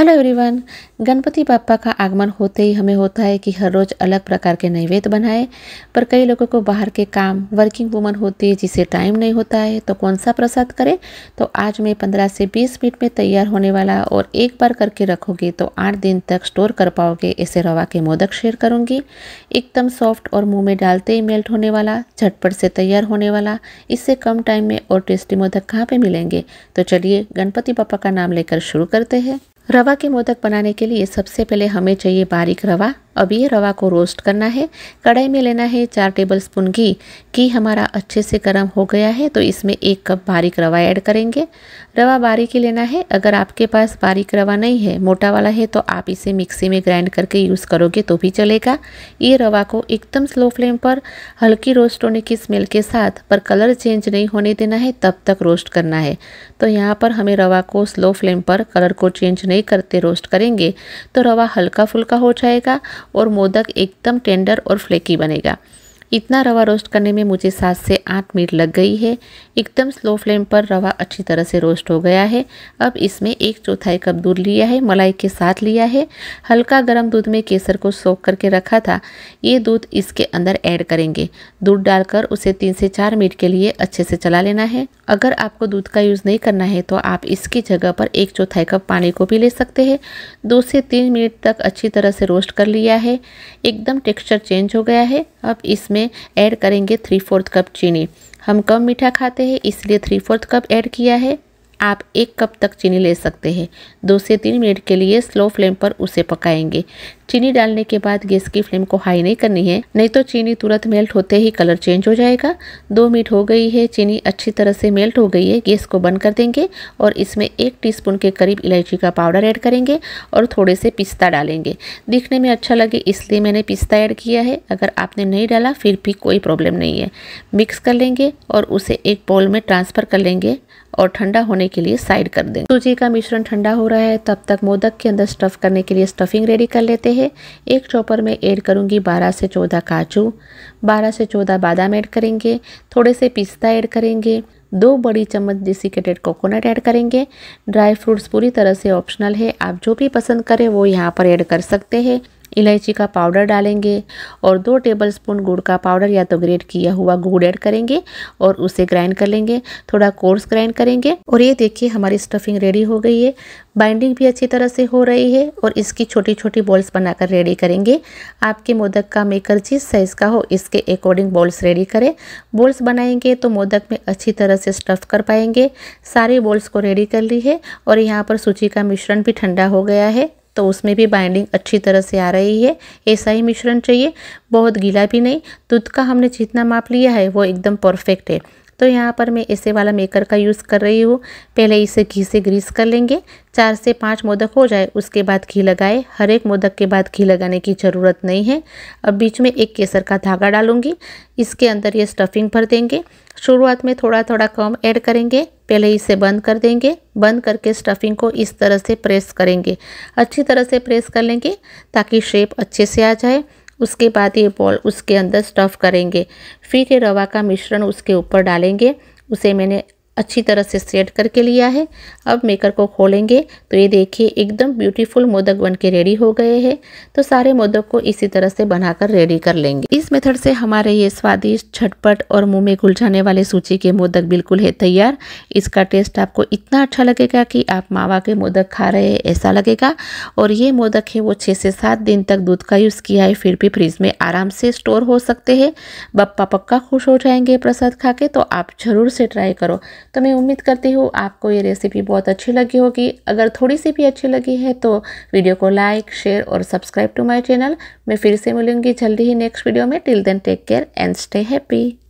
hello everyone Ganpati बापा का आगमन होते ही हमें होता है कि हर रोज़ अलग प्रकार के नैवेद्य बनाए पर कई लोगों को बाहर के काम वर्किंग वूमन होती है जिसे टाइम नहीं होता है तो कौन सा प्रसाद करें तो आज मैं 15 से 20 मिनट में तैयार होने वाला और एक बार करके रखोगे तो आठ दिन तक स्टोर कर पाओगे ऐसे रवा के मोदक शेयर करूँगी एकदम सॉफ्ट और मुँह में डालते ही मेल्ट होने वाला झटपट से तैयार होने वाला इससे कम टाइम में और टेस्टी मोदक कहाँ पर मिलेंगे तो चलिए गणपति पापा का नाम लेकर शुरू करते हैं रवा के मोदक बनाने के लिए सबसे पहले हमें चाहिए बारीक रवा अब ये रवा को रोस्ट करना है कढ़ाई में लेना है चार टेबल स्पून घी घी हमारा अच्छे से गर्म हो गया है तो इसमें एक कप बारीक रवा ऐड करेंगे रवा बारीक ही लेना है अगर आपके पास बारीक रवा नहीं है मोटा वाला है तो आप इसे मिक्सी में ग्राइंड करके यूज़ करोगे तो भी चलेगा ये रवा को एकदम स्लो फ्लेम पर हल्की रोस्ट होने की स्मेल के साथ पर कलर चेंज नहीं होने देना है तब तक रोस्ट करना है तो यहाँ पर हमें रवा को स्लो फ्लेम पर कलर को चेंज नहीं करते रोस्ट करेंगे तो रवा हल्का फुल्का हो जाएगा और मोदक एकदम टेंडर और फ्लेकी बनेगा इतना रवा रोस्ट करने में मुझे सात से आठ मिनट लग गई है एकदम स्लो फ्लेम पर रवा अच्छी तरह से रोस्ट हो गया है अब इसमें एक चौथाई कप दूध लिया है मलाई के साथ लिया है हल्का गर्म दूध में केसर को सोख करके रखा था ये दूध इसके अंदर ऐड करेंगे दूध डालकर उसे तीन से चार मिनट के लिए अच्छे से चला लेना है अगर आपको दूध का यूज़ नहीं करना है तो आप इसकी जगह पर एक चौथाई कप पानी को भी ले सकते हैं दो से तीन मिनट तक अच्छी तरह से रोस्ट कर लिया है एकदम टेक्स्चर चेंज हो गया है अब इसमें ऐड करेंगे थ्री फोर्थ कप चीनी हम कम मीठा खाते हैं इसलिए थ्री फोर्थ कप ऐड किया है आप एक कप तक चीनी ले सकते हैं दो से तीन मिनट के लिए स्लो फ्लेम पर उसे पकाएंगे चीनी डालने के बाद गैस की फ्लेम को हाई नहीं करनी है नहीं तो चीनी तुरंत मेल्ट होते ही कलर चेंज हो जाएगा दो मिनट हो गई है चीनी अच्छी तरह से मेल्ट हो गई है गैस को बंद कर देंगे और इसमें एक टी के करीब इलायची का पाउडर ऐड करेंगे और थोड़े से पिस्ता डालेंगे दिखने में अच्छा लगे इसलिए मैंने पिस्ता ऐड किया है अगर आपने नहीं डाला फिर भी कोई प्रॉब्लम नहीं है मिक्स कर लेंगे और उसे एक बॉल में ट्रांसफ़र कर लेंगे और ठंडा होने के लिए साइड कर देंगे सूजी तो का मिश्रण ठंडा हो रहा है तब तक मोदक के अंदर स्टफ करने के लिए स्टफिंग रेडी कर लेते हैं एक चॉपर में ऐड करूँगी बारह से चौदह काजू बारह से चौदह बादाम ऐड करेंगे थोड़े से पिस्ता ऐड करेंगे दो बड़ी चम्मच डिसिकेटेड कोकोनट ऐड करेंगे ड्राई फ्रूट्स पूरी तरह से ऑप्शनल है आप जो भी पसंद करें वो यहाँ पर ऐड कर सकते हैं इलायची का पाउडर डालेंगे और दो टेबलस्पून गुड़ का पाउडर या तो ग्रेट किया हुआ गुड़ ऐड करेंगे और उसे ग्राइंड कर लेंगे थोड़ा कोर्स ग्राइंड करेंगे और ये देखिए हमारी स्टफिंग रेडी हो गई है बाइंडिंग भी अच्छी तरह से हो रही है और इसकी छोटी छोटी बॉल्स बनाकर रेडी करेंगे आपके मोदक का मेकर जिस साइज़ का हो इसके अकॉर्डिंग बॉल्स रेडी करें बॉल्स बनाएंगे तो मोदक में अच्छी तरह से स्टफ़ कर पाएंगे सारी बॉल्स को रेडी कर ली है और यहाँ पर सूची का मिश्रण भी ठंडा हो गया है तो उसमें भी बाइंडिंग अच्छी तरह से आ रही है ऐसा ही मिश्रण चाहिए बहुत गीला भी नहीं दूध का हमने जितना माप लिया है वो एकदम परफेक्ट है तो यहाँ पर मैं ऐसे वाला मेकर का यूज़ कर रही हूँ पहले इसे घी से ग्रीस कर लेंगे चार से पाँच मोदक हो जाए उसके बाद घी लगाए हर एक मोदक के बाद घी लगाने की ज़रूरत नहीं है अब बीच में एक केसर का धागा डालूंगी इसके अंदर ये स्टफिंग भर देंगे शुरुआत में थोड़ा थोड़ा कम ऐड करेंगे पहले इसे बंद कर देंगे बंद करके स्टफिंग को इस तरह से प्रेस करेंगे अच्छी तरह से प्रेस कर लेंगे ताकि शेप अच्छे से आ जाए उसके बाद ये बॉल उसके अंदर स्टफ़ करेंगे फिर ये रवा का मिश्रण उसके ऊपर डालेंगे उसे मैंने अच्छी तरह से सेट करके लिया है अब मेकर को खोलेंगे तो ये देखिए एकदम ब्यूटीफुल मोदक बन के रेडी हो गए हैं तो सारे मोदक को इसी तरह से बनाकर रेडी कर लेंगे इस मेथड से हमारे ये स्वादिष्ट झटपट और मुंह में घुलझाने वाले सूची के मोदक बिल्कुल है तैयार इसका टेस्ट आपको इतना अच्छा लगेगा कि आप मावा के मोदक खा रहे हैं ऐसा लगेगा और ये मोदक है वो छः से सात दिन तक दूध का यूज़ किया है फिर भी फ्रिज में आराम से स्टोर हो सकते हैं बप्पा पक्का खुश हो जाएंगे प्रसाद खा के तो आप ज़रूर से ट्राई करो तो मैं उम्मीद करती हूँ आपको ये रेसिपी बहुत अच्छी लगी होगी अगर थोड़ी सी भी अच्छी लगी है तो वीडियो को लाइक शेयर और सब्सक्राइब टू माई चैनल मैं फिर से मिलूँगी जल्दी ही नेक्स्ट वीडियो में till then take care and stay happy